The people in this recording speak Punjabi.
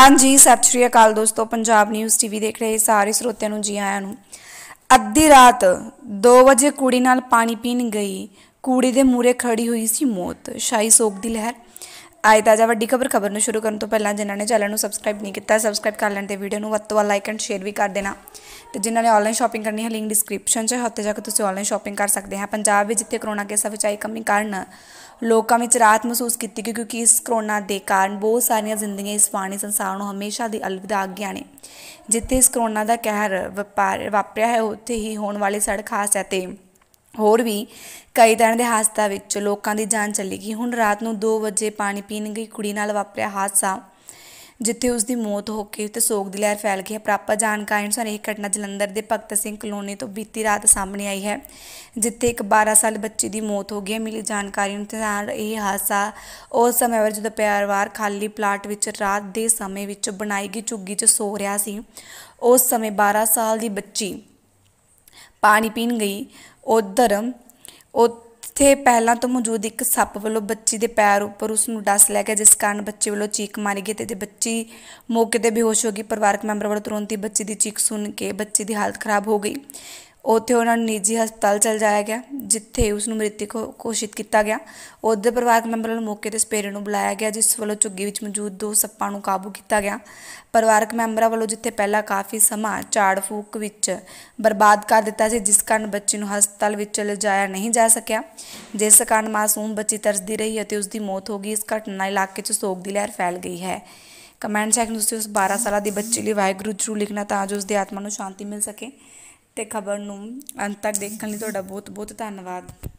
ਹਾਂਜੀ ਸਤਿ ਸ਼੍ਰੀ ਅਕਾਲ ਦੋਸਤੋ ਪੰਜਾਬ ਨਿਊਜ਼ ਟੀਵੀ ਦੇਖ ਰਹੇ ਸਾਰੇ ਸਰੋਤਿਆਂ ਨੂੰ ਜੀ ਆਇਆਂ ਨੂੰ ਅੱਧੀ ਰਾਤ 2 ਵਜੇ ਕੁੜੀ ਨਾਲ ਪਾਣੀ ਪੀਣ ਗਈ ਕੁੜੀ ਦੇ ਮੂਰੇ ਖੜੀ ਹੋਈ ਸੀ ਮੌਤ ਸ਼ਾਈ ਸੋਗ ਦੀ ਲਹਿਰ ਤਾਂ ਜਾ ਵੱਡੀ ਖਬਰ ਖਬਰ ਨੂੰ ਸ਼ੁਰੂ ਕਰਨ ਤੋਂ ਪਹਿਲਾਂ ਜਿਨ੍ਹਾਂ ਨੇ ਚੈਨਲ ਨੂੰ ਸਬਸਕ੍ਰਾਈਬ ਨਹੀਂ ਕੀਤਾ ਸਬਸਕ੍ਰਾਈਬ ਕਰ ਲੈਣ ਤੇ ਵੀਡੀਓ ਨੂੰ ਵੱਧ ਤੋਂ ਵੱਧ ਲਾਈਕ ਐਂਡ ਸ਼ੇਅਰ ਵੀ ਕਰ ਦੇਣਾ ਤੇ ਜਿਨ੍ਹਾਂ ਨੇ ਆਨਲਾਈਨ ਸ਼ਾਪਿੰਗ ਕਰਨੀ ਹੈ ਲਿੰਕ ਡਿਸਕ੍ਰਿਪਸ਼ਨ 'ਚ ਹੈ ਜਾ ਕੇ ਤੁਸੀਂ ਆਨਲਾਈਨ ਸ਼ਾਪਿੰਗ ਕਰ ਸਕਦੇ ਹਾਂ ਪੰਜਾਬ ਵਿੱਚ ਜਿੱਥੇ ਕਰੋਨਾ ਕੇਸ ਵਿੱਚ ਆਈ ਕਮੀ ਕਾਰਨ ਲੋਕਾਂ ਵਿੱਚ ਰਾਹਤ ਮਹਿਸੂਸ ਕੀਤੀ ਕਿਉਂਕਿ ਇਸ ਕਰੋਨਾ ਦੇ ਕਾਰਨ ਬਹੁਤ ਸਾਰੀਆਂ ਜ਼ਿੰਦਗੀਆਂ ਇਸ ਪਾਣੀ ਸੰਸਾਰ ਨੂੰ ਹਮੇਸ਼ਾ ਦੀ ਅਲਵਿਦਾ ਆਗਿਆ ਨੇ ਜਿੱਥੇ ਇਸ ਕਰੋਨਾ ਦਾ ਕਹਿਰ ਵਪਾਰ ਵਾਪਰਿਆ ਹੈ ਉੱਥੇ ਹੀ ਹੋਣ ਵਾਲੇ ਸੜਕ ਹਾਦਸੇ ਤੇ ਹੋਰ ਵੀ ਕਈ ਤਰ੍ਹਾਂ ਦੇ ਹਾਦਸਾ ਵਿੱਚ ਲੋਕਾਂ ਦੀ ਜਾਨ ਚਲੀ ਗਈ ਹੁਣ ਰਾਤ ਨੂੰ 2 ਵਜੇ ਪਾਣੀ ਪੀਣ ਗਈ ਕੁੜੀ ਨਾਲ ਵਾਪਰਿਆ ਹਾਦਸਾ ਜਿੱਥੇ ਉਸ ਦੀ ਮੌਤ ਹੋ ਕੇ ਤੇ ਸੋਗ ਦੀ ਲਹਿਰ ਫੈਲ ਗਈ ਹੈ ਪ੍ਰਾਪਤ ਜਾਣਕਾਰੀ ਅਨੁਸਾਰ ਇਹ ਘਟਨਾ ਜਲੰਧਰ ਦੇ ਭਗਤ ਸਿੰਘ ਕਲੋਨੀ ਤੋਂ ਬੀਤੀ ਰਾਤ ਸਾਹਮਣੇ ਆਈ ਹੈ ਜਿੱਥੇ ਇੱਕ 12 ਸਾਲ ਬੱਚੀ ਦੀ ਮੌਤ ਹੋ ਗਈ ਹੈ ਮਿਲੀ ਜਾਣਕਾਰੀ ਅਨੁਸਾਰ ਇਹ ਹਾਦਸਾ ਉਸ ਸਮੇਂ ਵਰ ਜਦੋਂ ਪਰਿਵਾਰ ਖਾਲੀ ਪਲਾਟ ਵਿੱਚ ਰਾਤ ਦੇ ਸਮੇਂ ਵਿੱਚ ਬਣਾਈ ਗਈ ਝੁੱਗੀ 'ਚ ਸੋ ਰਿਹਾ ਸੀ ਉਸ ਸਮੇਂ 12 ਸਾਲ ਦੀ ਬੱਚੀ ਪਾਣੀ ਪੀਣ ਗਈ ਉਧਰ ਉਹ ਤੇ ਪਹਿਲਾਂ ਤੋਂ ਮੌਜੂਦ ਇੱਕ ਸੱਪ ਵੱਲੋਂ ਬੱਚੀ ਦੇ ਪੈਰ ਉੱਪਰ ਉਸ ਨੂੰ ਡਸ ਲੈ ਗਿਆ ਜਿਸ ਕਾਰਨ ਬੱਚੇ ਵੱਲੋਂ ਚੀਕ ਮਾਰੀ ਗਈ ਤੇ ਬੱਚੀ ਮੌਕੇ ਤੇ ਬੇਹੋਸ਼ ਹੋ ਗਈ ਪਰਿਵਾਰਕ ਮੈਂਬਰ ਵੱਲੋਂ ਤੁਰੰਤ ਹੀ ਬੱਚੀ ਦੀ ਚੀਕ ਸੁਣ ਕੇ ਬੱਚੀ ਦੀ ਹਾਲਤ ਖਰਾਬ ਹੋ ਗਈ ਉੱਥੇ ਉਹਨਾਂ ਨੂੰ ਨਿੱਜੀ ਹਸਪਤਾਲ ਚਲ ਜਾਇਆ ਗਿਆ ਜਿੱਥੇ ਉਸ ਨੂੰ ਮ੍ਰਿਤਕ ਘੋਸ਼ਿਤ ਕੀਤਾ ਗਿਆ ਉਹਦੇ ਪਰਿਵਾਰਕ ਮੈਂਬਰਾਂ ਨੂੰ ਮੌਕੇ ਤੇ ਸਪੇਰੇ ਨੂੰ ਬੁਲਾਇਆ ਗਿਆ ਜਿਸ ਵੱਲੋਂ ਝੁੱਗੀ ਵਿੱਚ ਮੌਜੂਦ ਦੋ ਸੱਪਾਂ ਨੂੰ ਕਾਬੂ ਕੀਤਾ ਗਿਆ ਪਰਿਵਾਰਕ ਮੈਂਬਰਾਂ ਵੱਲੋਂ ਜਿੱਥੇ ਪਹਿਲਾਂ ਕਾਫੀ ਸਮਾਂ ਝਾੜ ਫੂਕ ਵਿੱਚ ਬਰਬਾਦ ਕਰ ਦਿੱਤਾ ਸੀ ਜਿਸ ਕਾਰਨ ਬੱਚੇ ਨੂੰ ਹਸਪਤਾਲ ਵਿੱਚ ਲਿਜਾਇਆ ਨਹੀਂ ਜਾ ਸਕਿਆ ਜਿਸ ਕਾਰਨ ਮਾਸੂਮ ਬੱਚੀ ਤਰਸਦੀ ਰਹੀ ਅਤੇ ਉਸ ਦੀ ਮੌਤ ਹੋ ਗਈ ਇਸ ਘਟਨਾ ਇਲਾਕੇ 'ਚ ਸੋਗ ਦੀ ਲਹਿਰ ਫੈਲ ਗਈ ਹੈ ਕਮੈਂਟ ਸੈਕਸ਼ਨ ਤੁਸੀਂ ਉਸ 12 ਸਾਲਾਂ ਦੀ ਬੱਚੀ ਲਈ ਵਾਹਿਗੁਰੂ ਨੂੰ ਲਿਖਣਾ ਤਾਂ ਜੋ ਉਸ ਦੀ ਆਤਮਾ ਨੂੰ ਸ਼ਾਂਤੀ ਮਿਲ ਸਕੇ ਤੇ ਖਬਰ ਨੂੰ ਅੰਤ ਤੱਕ ਦੇਖਣ ਲਈ ਤੁਹਾਡਾ ਬਹੁਤ ਬਹੁਤ ਧੰਨਵਾਦ